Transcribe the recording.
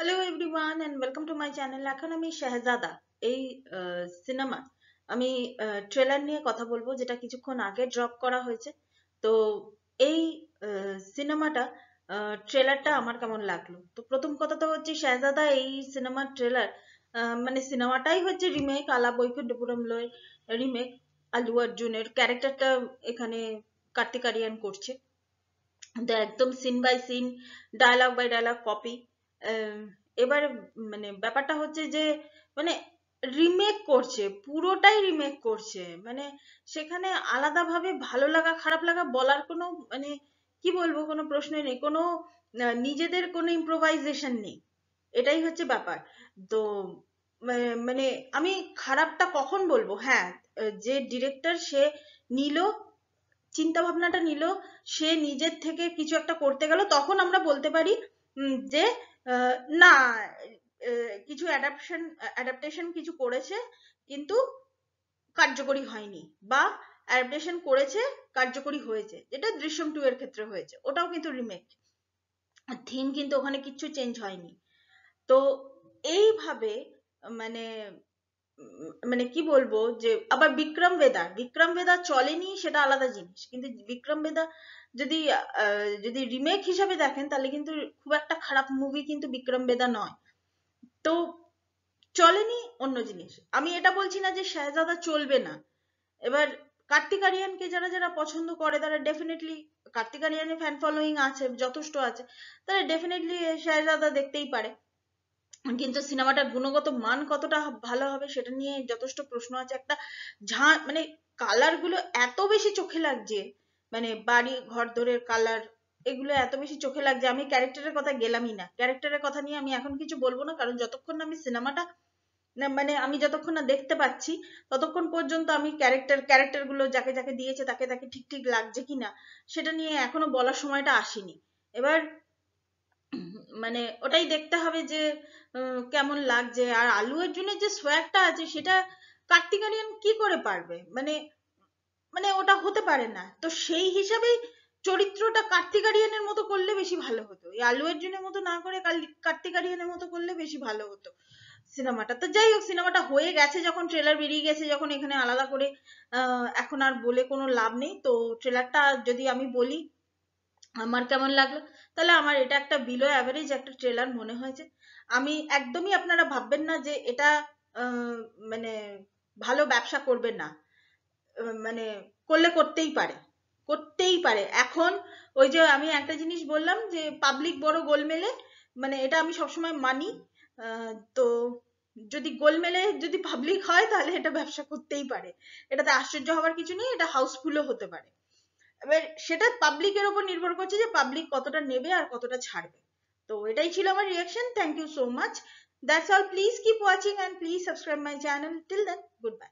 hello everyone and welcome to my channel এখন আমি শেহজাদা এই সিনেমা আমি ট্রেলার নিয়ে কথা বলবো যেটা কিছুক্ষণ আগে ড্রপ করা হয়েছে তো এই সিনেমাটা ট্রেলারটা আমার কেমন লাগলো তো প্রথম কথা তো হচ্ছে শেহজাদা এই সিনেমার ট্রেলার মানে সিনেমাটাই হচ্ছে রিমেক আলা বৈকুণ্ঠপুরম লয় রিমেক আলু অর্জুনের ক্যারেক্টারটা এখানে কার্তিক আরিয়ান করছে একদম scene by scene dialogue by dialogue copy এবার মানে ব্যাপারটা হচ্ছে যে মানে remake করছে পুরোটাই remake করছে মানে সেখানে আলাদা ভাবে ভালো লাগা খারাপ লাগা বলার কোনো মানে কি বলবো কোনো প্রশ্নই নেই কোনো নিজেদের কোনো improvisation নেই এটাই হচ্ছে ব্যাপার তো মানে আমি খারাপটা কখন বলবো হ্যাঁ যে ডিরেক্টর সে নিল চিন্তা ভাবনাটা নিল সে নিজের থেকে কিছু একটা করতে গেল তখন আমরা বলতে পারি যে না কিছু adaptation adaptation কিছু করেছে কিন্তু কার্যকরী হয়নি বা adaptation করেছে কার্যকরী হয়েছে যেটা দৃশ্যম টু এর ক্ষেত্রে হয়েছে ওটাও কিন্তু remake থিম কিন্তু ওখানে কিচ্ছু change হয়নি তো এইভাবে মানে মানে কি বলবো যে আবার বিক্রম ভেদা বিক্রম ভেদা চলেনি সেটা আলাদা জিনিস কিন্তু বিক্রম ভেদা যদি যদি রিমেক হিসাবে দেখেন তাহলে কিন্তু খুব একটা খারাপ মুভি কিন্তু বিক্রম ভেদা নয় তো চলেনি অন্য জিনিস আমি এটা বলছি না যে শাহজাদা চলবে না এবার কার্তিক আরিয়ানকে যারা যারা পছন্দ করে তারা ডেফিনেটলি কার্তিক আরিয়ানের ফ্যান ফলোয়িং আছে যথেষ্ট আছে তারা ডেফিনেটলি শাহজাদা দেখতেই পারে কিন্তু সিনেমাটার গুণগত মান কতটা ভালো হবে সেটা নিয়ে যথেষ্ট প্রশ্ন আছে একটা ঝাঁ মানে কালার গুলো এত বেশি চোখে লাগছে মানে বাড়ি ঘর দোরের কালার এগুলো এত বেশি চোখে লাগছে আমি ক্যারেক্টারের কথা গেলামই না ক্যারেক্টারের কথা নিয়ে আমি এখন কিছু বলবো না কারণ যতক্ষণ না আমি সিনেমাটা মানে আমি যতক্ষণ না দেখতে পাচ্ছি ততক্ষণ পর্যন্ত আমি ক্যারেক্টার ক্যারেক্টার গুলো যাকে যাকে দিয়েছে তাকে তাকে ঠিক ঠিক লাগছে কিনা সেটা নিয়ে এখনো বলার সময়টা আসেনি এবার মানে ওটাই দেখতে হবে যে কেমন লাগছে আর আলু অর্জুনের যে সোয়াগটা আছে সেটা কার্তিক আরিয়ান কি করে পারবে মানে মানে ওটা হতে পারে না তো সেই হিসাবেই চরিত্রটা কার্তিক আরিয়ানের মতো করলে বেশি ভালো হতো এই আলু অর্জুনের মতো না করে কার্তিক আরিয়ানের মতো করলে বেশি ভালো হতো সিনেমাটা তো যাই হোক সিনেমাটা হয়ে গেছে যখন ট্রেলার বেরিয়ে গেছে যখন এখানে আলাদা করে এখন আর বলে কোনো লাভ নেই তো ট্রেলারটা যদি আমি বলি আমার কেমন লাগলো তাহলে আমার এটা একটা বিলো অ্যাভারেজ একটা ট্রেলার মনে হয়েছে আমি একদমই আপনারা ভাববেন না যে এটা মানে ভালো ব্যবসা করবে না মানে করলে করতেই পারে করতেই পারে এখন ওই যে আমি একটা জিনিস বললাম যে পাবলিক বড় গোলমেলে মানে এটা আমি সবসময় মানি তো যদি গোলমেলে যদি পাবলিক হয় তাহলে এটা ব্যবসা করতেই পারে এটাতে আশ্চর্য হওয়ার কিছু নেই এটা হাউসফুলও হতে পারে এবার সেটা পাবলিকের উপর নির্ভর করছে যে পাবলিক কতটা নেবে আর কতটা ছাড়বে তো এটাই ছিল আমার reaction thank you so much that's all please keep watching and please subscribe my channel till then good by